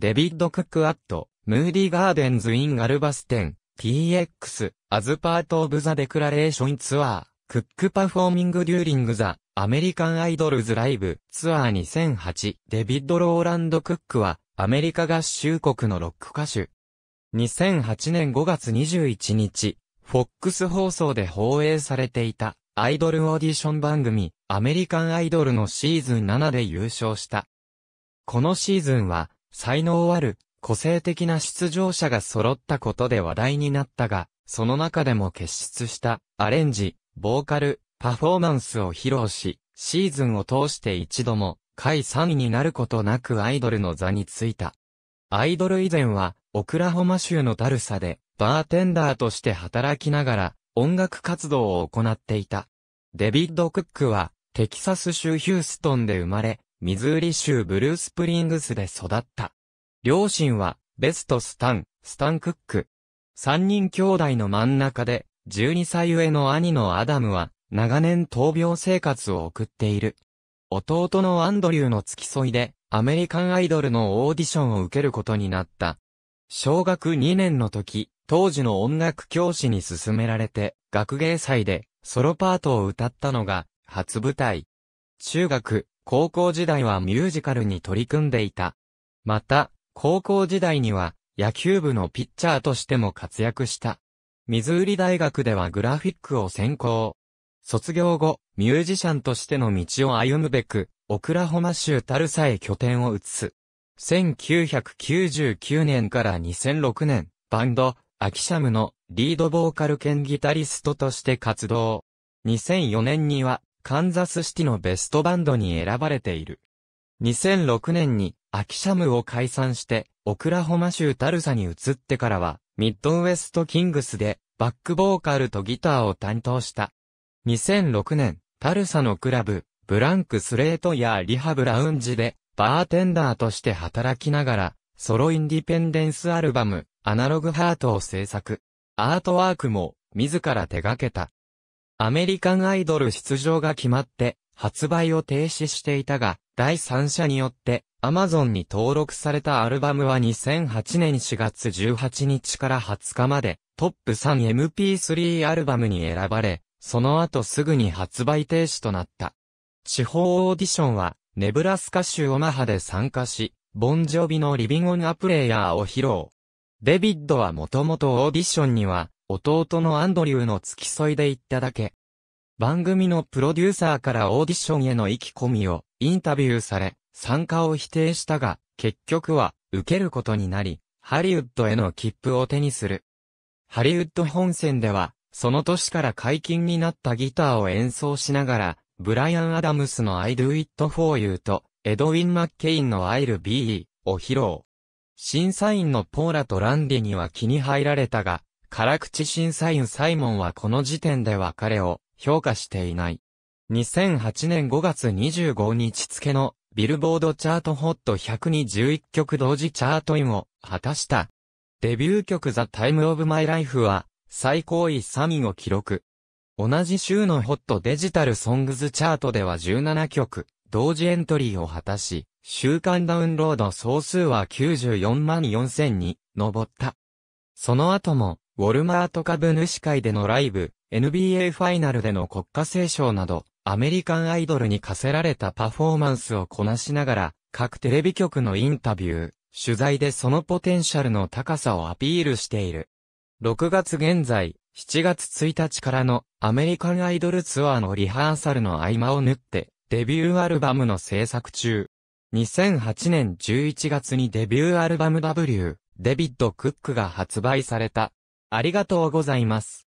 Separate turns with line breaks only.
デビッド・クック・アット、ムーディ・ガーデンズ・イン・アルバステン、TX、アズパート・オブ・ザ・デクラレーション・ツアー、クック・パフォーミング・デューリング・ザ・アメリカン・アイドルズ・ライブ、ツアー2008、デビッド・ローランド・クックは、アメリカ合衆国のロック歌手。2008年5月21日、FOX 放送で放映されていた、アイドルオーディション番組、アメリカンアイドルのシーズン7で優勝した。このシーズンは、才能ある、個性的な出場者が揃ったことで話題になったが、その中でも結出したアレンジ、ボーカル、パフォーマンスを披露し、シーズンを通して一度も、下位3位になることなくアイドルの座についた。アイドル以前は、オクラホマ州のダルサで、バーテンダーとして働きながら、音楽活動を行っていた。デビッド・クックは、テキサス州ヒューストンで生まれ、ミズーリ州ブルースプリングスで育った。両親は、ベスト・スタン、スタン・クック。三人兄弟の真ん中で、12歳上の兄のアダムは、長年闘病生活を送っている。弟のアンドリューの付き添いで、アメリカンアイドルのオーディションを受けることになった。小学2年の時、当時の音楽教師に勧められて、学芸祭でソロパートを歌ったのが、初舞台。中学、高校時代はミュージカルに取り組んでいた。また、高校時代には野球部のピッチャーとしても活躍した。ミズーリ大学ではグラフィックを専攻。卒業後、ミュージシャンとしての道を歩むべく、オクラホマ州タルサへ拠点を移す。1999年から2006年、バンド、アキシャムのリードボーカル兼ギタリストとして活動。2004年にはカンザスシティのベストバンドに選ばれている。2006年にアキシャムを解散して、オクラホマ州タルサに移ってからは、ミッドウエストキングスで、バックボーカルとギターを担当した。2006年、タルサのクラブ、ブランクスレートやリハブラウンジで、バーテンダーとして働きながら、ソロインディペンデンスアルバム、アナログハートを制作。アートワークも、自ら手掛けた。アメリカンアイドル出場が決まって、発売を停止していたが、第三者によって、アマゾンに登録されたアルバムは2008年4月18日から20日まで、トップ 3MP3 アルバムに選ばれ、その後すぐに発売停止となった。地方オーディションは、ネブラスカ州オマハで参加し、ボンジョビのリビンオンアプレイヤーを披露。デビッドはもともとオーディションには、弟のアンドリューの付き添いで行っただけ。番組のプロデューサーからオーディションへの意気込みをインタビューされ、参加を否定したが、結局は受けることになり、ハリウッドへの切符を手にする。ハリウッド本線では、その年から解禁になったギターを演奏しながら、ブライアン・アダムスの I Do It For You と、エドウィン・マッケインの I'll Be を披露。審査員のポーラとランディには気に入られたが、辛口審査員サイモンはこの時点では彼を評価していない。2008年5月25日付のビルボードチャートホット100に11曲同時チャートインを果たした。デビュー曲ザ・タイム・オブ・マイ・ライフは最高位3位を記録。同じ週のホットデジタルソングズチャートでは17曲、同時エントリーを果たし、週間ダウンロード総数は94万4000に上った。その後もウォルマート株主会でのライブ、NBA ファイナルでの国家斉唱など、アメリカンアイドルに課せられたパフォーマンスをこなしながら、各テレビ局のインタビュー、取材でそのポテンシャルの高さをアピールしている。6月現在、7月1日からのアメリカンアイドルツアーのリハーサルの合間を縫って、デビューアルバムの制作中。2008年11月にデビューアルバム W、デビッド・クックが発売された。ありがとうございます。